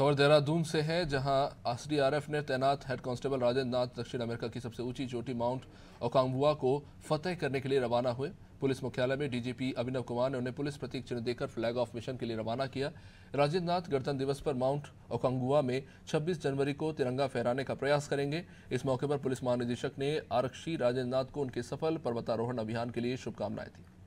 खबर देहरादून से है जहां आसरी आरएफ ने तैनात हेड कांस्टेबल राजेंद्र नाथ दक्षिण अमेरिका की सबसे ऊंची चोटी माउंट ओकांगुआ को फतेह करने के लिए रवाना हुए पुलिस मुख्यालय में डीजीपी अभिनव कुमार ने उन्हें पुलिस प्रतीक चिन्ह देकर फ्लैग ऑफ मिशन के लिए रवाना किया राजेंद्र नाथ गणतंत्र दिवस पर माउंट ओकांगुआ में 26 जनवरी को तिरंगा फहराने का प्रयास करेंगे इस मौके पर पुलिस महानिदेशक ने आरक्षी राजेंद्र नाथ को उनके सफल पर्वतारोहण अभियान के लिए शुभकामनाएं दी